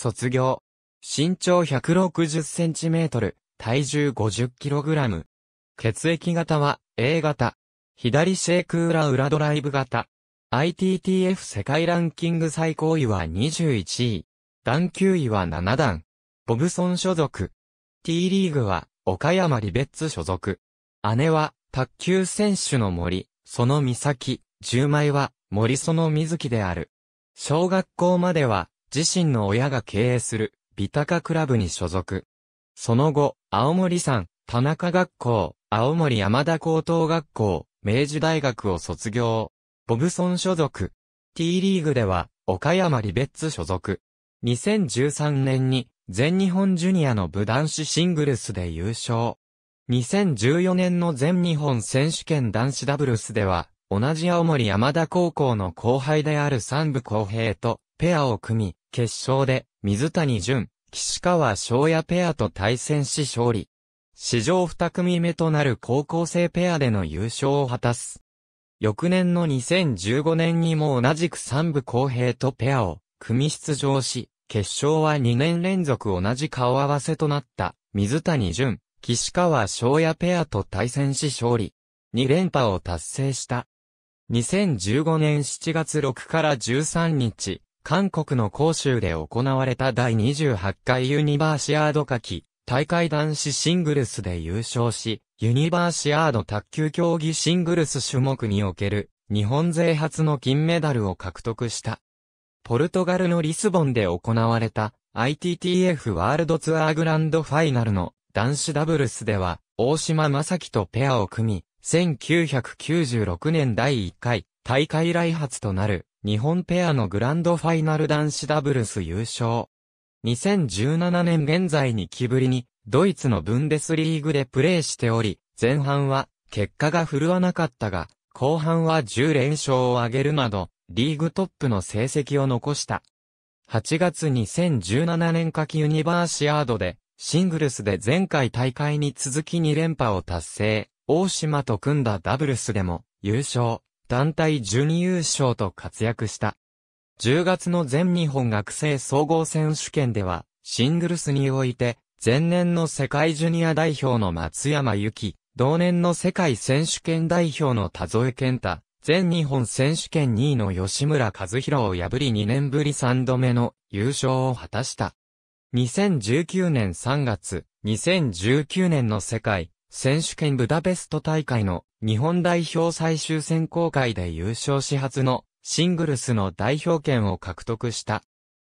卒業。身長160センチメートル、体重50キログラム。血液型は A 型。左シェイク裏裏ドライブ型。ITTF 世界ランキング最高位は21位。段9位は7段。ボブソン所属。T リーグは岡山リベッツ所属。姉は卓球選手の森、その岬、咲、10枚は森園瑞水木である。小学校までは自身の親が経営する、ビタカクラブに所属。その後、青森山、田中学校、青森山田高等学校、明治大学を卒業。ボブソン所属。T リーグでは、岡山リベッツ所属。2013年に、全日本ジュニアの部男子シングルスで優勝。2014年の全日本選手権男子ダブルスでは、同じ青森山田高校の後輩である三部公平とペアを組み、決勝で、水谷隼、岸川翔也ペアと対戦し勝利。史上二組目となる高校生ペアでの優勝を果たす。翌年の2015年にも同じく三部公平とペアを組出場し、決勝は2年連続同じ顔合わせとなった水谷隼、岸川翔也ペアと対戦し勝利。2連覇を達成した。2015年7月6から13日、韓国の広州で行われた第28回ユニバーシアード夏季大会男子シングルスで優勝し、ユニバーシアード卓球競技シングルス種目における日本勢初の金メダルを獲得した。ポルトガルのリスボンで行われた ITTF ワールドツアーグランドファイナルの男子ダブルスでは大島正樹とペアを組み、1996年第1回大会来発となる日本ペアのグランドファイナル男子ダブルス優勝。2017年現在に気ぶりに、ドイツのブンデスリーグでプレーしており、前半は結果が振るわなかったが、後半は10連勝を挙げるなど、リーグトップの成績を残した。8月2017年夏季ユニバーシアードで、シングルスで前回大会に続き2連覇を達成、大島と組んだダブルスでも優勝。団体準優勝と活躍した。10月の全日本学生総合選手権では、シングルスにおいて、前年の世界ジュニア代表の松山由紀、同年の世界選手権代表の田添健太、全日本選手権2位の吉村和弘を破り2年ぶり3度目の優勝を果たした。2019年3月、2019年の世界選手権ブダペスト大会の日本代表最終選考会で優勝し初のシングルスの代表権を獲得した。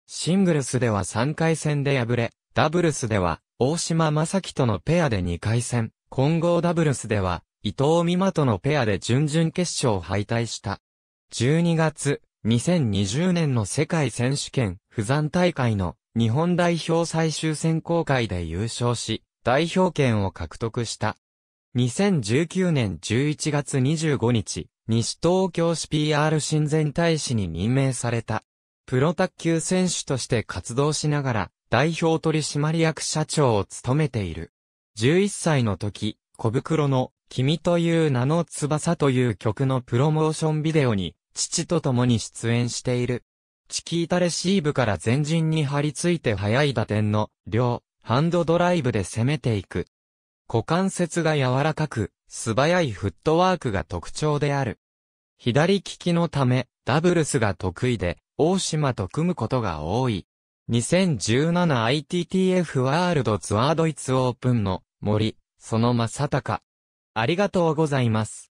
シングルスでは3回戦で敗れ、ダブルスでは大島正樹とのペアで2回戦、混合ダブルスでは伊藤美誠とのペアで準々決勝敗退した。12月、2020年の世界選手権、不山大会の日本代表最終選考会で優勝し、代表権を獲得した。2019年11月25日、西東京市 PR 親善大使に任命された。プロ卓球選手として活動しながら、代表取締役社長を務めている。11歳の時、小袋の、君という名の翼という曲のプロモーションビデオに、父と共に出演している。チキータレシーブから前陣に張り付いて早い打点の、両、ハンドドライブで攻めていく。股関節が柔らかく、素早いフットワークが特徴である。左利きのため、ダブルスが得意で、大島と組むことが多い。2017ITTF ワールドツアードイツオープンの森、その正隆。ありがとうございます。